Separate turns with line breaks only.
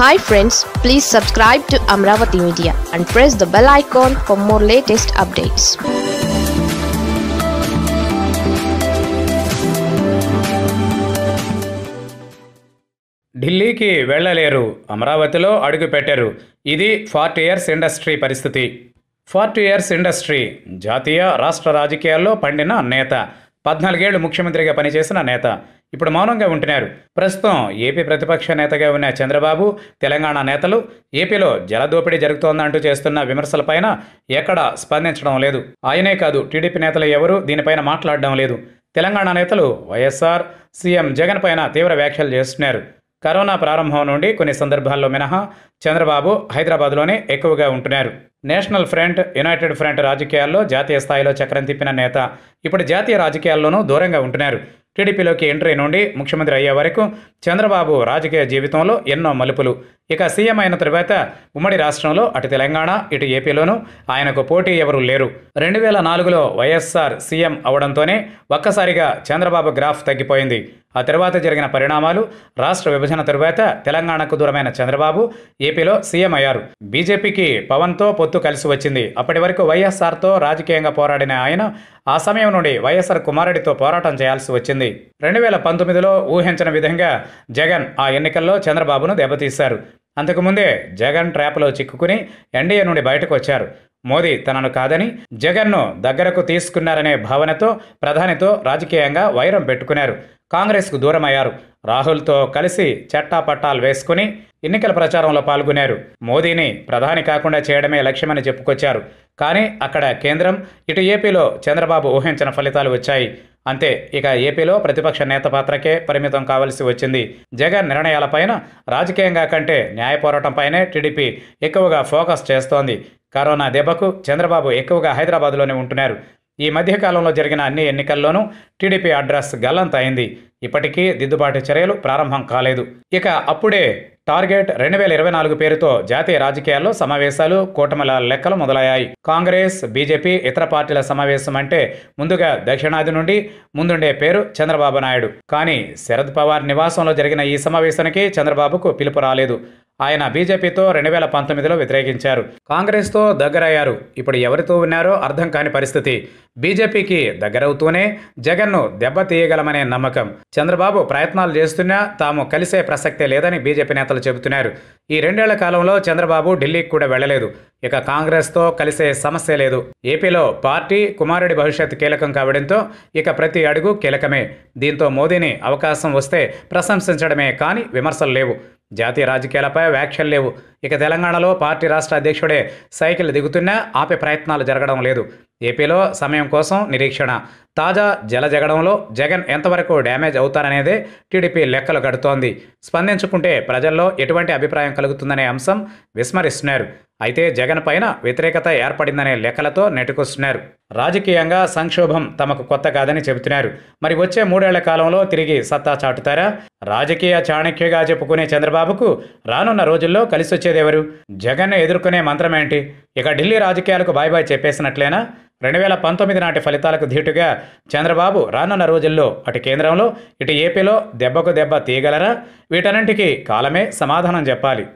hi friends please subscribe to Amaravati media and press the bell icon for more latest updates ఢిల్లీకి వెళ్ళలేరు అమరావతిలో అడుగుపెట్టారు ఇది ఫార్టీ ఇయర్స్ ఇండస్ట్రీ పరిస్థితి ఫార్టీ ఇయర్స్ ఇండస్ట్రీ జాతీయ రాష్ట్ర రాజకీయాల్లో పండిన నేత పద్నాలుగేళ్లు ముఖ్యమంత్రిగా పనిచేసిన నేత ఇప్పుడు మౌనంగా ఉంటున్నారు ప్రస్తుతం ఏపీ ప్రతిపక్ష నేతగా ఉన్న చంద్రబాబు తెలంగాణ నేతలు ఏపీలో జలదోపిడీ జరుగుతోందంటూ చేస్తున్న విమర్శలపైన ఎక్కడా స్పందించడం లేదు ఆయనే కాదు టీడీపీ నేతలు ఎవరూ దీనిపైన మాట్లాడడం లేదు తెలంగాణ నేతలు వైఎస్ఆర్ సీఎం జగన్ పైన తీవ్ర వ్యాఖ్యలు చేస్తున్నారు కరోనా ప్రారంభం నుండి కొన్ని సందర్భాల్లో మినహా చంద్రబాబు హైదరాబాద్లోనే ఎక్కువగా ఉంటున్నారు నేషనల్ ఫ్రంట్ యునైటెడ్ ఫ్రంట్ రాజకీయాల్లో జాతీయ స్థాయిలో చక్రం తిప్పిన నేత ఇప్పుడు జాతీయ రాజకీయాల్లోనూ దూరంగా ఉంటున్నారు టీడీపీలోకి ఎంట్రీ నుండి ముఖ్యమంత్రి అయ్యే వరకు చంద్రబాబు రాజకీయ జీవితంలో ఎన్నో మలుపులు ఇక సీఎం అయిన తరువాత ఉమ్మడి రాష్ట్రంలో అటు తెలంగాణ ఇటు ఏపీలోనూ ఆయనకు పోటీ ఎవరూ లేరు రెండు వేల నాలుగులో వైఎస్సార్ సీఎం అవడంతోనే ఒక్కసారిగా చంద్రబాబు గ్రాఫ్ తగ్గిపోయింది ఆ తర్వాత జరిగిన పరిణామాలు రాష్ట్ర విభజన తరువాత తెలంగాణకు దూరమైన చంద్రబాబు ఏపీలో సీఎం అయ్యారు బీజేపీకి పవన్తో పొత్తు కలిసి వచ్చింది అప్పటి వరకు వైఎస్ఆర్తో రాజకీయంగా పోరాడిన ఆయన ఆ సమయం నుండి వైఎస్ఆర్ కుమారుడితో పోరాటం చేయాల్సి వచ్చింది రెండు వేల పంతొమ్మిదిలో ఊహించిన విధంగా జగన్ ఆ ఎన్నికల్లో చంద్రబాబును దెబ్బతీశారు అంతకుముందే జగన్ ట్రాప్లో చిక్కుకుని ఎన్డీఏ నుండి బయటకు వచ్చారు మోదీ తనను కాదని జగన్ను దగ్గరకు తీసుకున్నారనే భావనతో ప్రధానితో రాజకీయంగా వైరం పెట్టుకున్నారు కాంగ్రెస్కు దూరమయ్యారు రాహుల్తో కలిసి చట్టాపట్టాలు వేసుకుని ఎన్నికల ప్రచారంలో పాల్గొన్నారు మోదీని ప్రధాని కాకుండా చేయడమే లక్ష్యమని చెప్పుకొచ్చారు కానీ అక్కడ కేంద్రం ఇటు ఏపీలో చంద్రబాబు ఊహించిన ఫలితాలు వచ్చాయి అంతే ఇక ఏపీలో ప్రతిపక్ష నేత పాత్రకే పరిమితం కావలసి వచ్చింది జగన్ నిర్ణయాలపైన రాజకీయంగా కంటే న్యాయ పోరాటంపైనే టీడీపీ ఎక్కువగా ఫోకస్ చేస్తోంది కరోనా దెబ్బకు చంద్రబాబు ఎక్కువగా హైదరాబాద్లోనే ఉంటున్నారు ఈ మధ్యకాలంలో జరిగిన అన్ని ఎన్నికల్లోనూ టీడీపీ అడ్రస్ గల్లంతైంది ఇప్పటికీ దిద్దుబాటు చర్యలు ప్రారంభం కాలేదు ఇక అప్పుడే టార్గెట్ రెండు వేల ఇరవై నాలుగు పేరుతో జాతీయ రాజకీయాల్లో సమావేశాలు కూటమిల లెక్కలు మొదలయ్యాయి కాంగ్రెస్ బీజేపీ ఇతర పార్టీల సమావేశం అంటే ముందుగా దక్షిణాది నుండి ముందుండే పేరు చంద్రబాబు నాయుడు కానీ శరద్ పవార్ నివాసంలో జరిగిన ఈ సమావేశానికి చంద్రబాబుకు పిలుపు రాలేదు ఆయన బీజేపీతో రెండు వేల పంతొమ్మిదిలో వ్యతిరేకించారు కాంగ్రెస్తో దగ్గరయ్యారు ఇప్పుడు ఎవరితో ఉన్నారో అర్థం కాని పరిస్థితి బీజేపీకి దగ్గరవుతూనే జగన్ను దెబ్బతీయగలమనే నమ్మకం చంద్రబాబు ప్రయత్నాలు చేస్తున్నా తాము కలిసే ప్రసక్తే లేదని బీజేపీ నేతలు చెబుతున్నారు ఈ రెండేళ్ల కాలంలో చంద్రబాబు ఢిల్లీకి కూడా వెళ్లలేదు ఇక కాంగ్రెస్తో కలిసే సమస్య లేదు ఏపీలో పార్టీ కుమారుడి భవిష్యత్ కీలకం కావడంతో ఇక ప్రతి అడుగు కీలకమే దీంతో మోదీని అవకాశం వస్తే ప్రశంసించడమే కానీ విమర్శలు లేవు జాతీయ రాజకీయాలపై వ్యాఖ్యలు లేవు ఇక తెలంగాణలో పార్టీ రాష్ట్ర అధ్యక్షుడే సైకిల్ దిగుతున్నా ఆపే ప్రయత్నాలు జరగడం లేదు ఏపీలో సమయం కోసం నిరీక్షణ తాజా జల జగడంలో జగన్ ఎంతవరకు డ్యామేజ్ అవుతారనేదే టీడీపీ లెక్కలు కడుతోంది స్పందించుకుంటే ప్రజల్లో ఎటువంటి అభిప్రాయం కలుగుతుందనే అంశం విస్మరిస్తున్నారు అయితే జగన్ పైన వ్యతిరేకత ఏర్పడిందనే లెక్కలతో నెట్టుకొస్తున్నారు రాజకీయంగా సంక్షోభం తమకు కొత్త కాదని చెబుతున్నారు మరి వచ్చే మూడేళ్ల కాలంలో తిరిగి సత్తా చాటుతారా రాజకీయ చాణక్యగా చెప్పుకునే చంద్రబాబుకు రానున్న రోజుల్లో కలిసొచ్చేదెవరు జగన్ ఎదుర్కొనే మంత్రమేంటి ఇక ఢిల్లీ రాజకీయాలకు బాయ్ బాయ్ చెప్పేసినట్లేనా రెండు వేల పంతొమ్మిది నాటి ఫలితాలకు ధీటుగా చంద్రబాబు రానున్న రోజుల్లో అటు కేంద్రంలో ఇటు ఏపీలో దెబ్బకు దెబ్బ తీయగలరా వీటన్నింటికీ కాలమే సమాధానం చెప్పాలి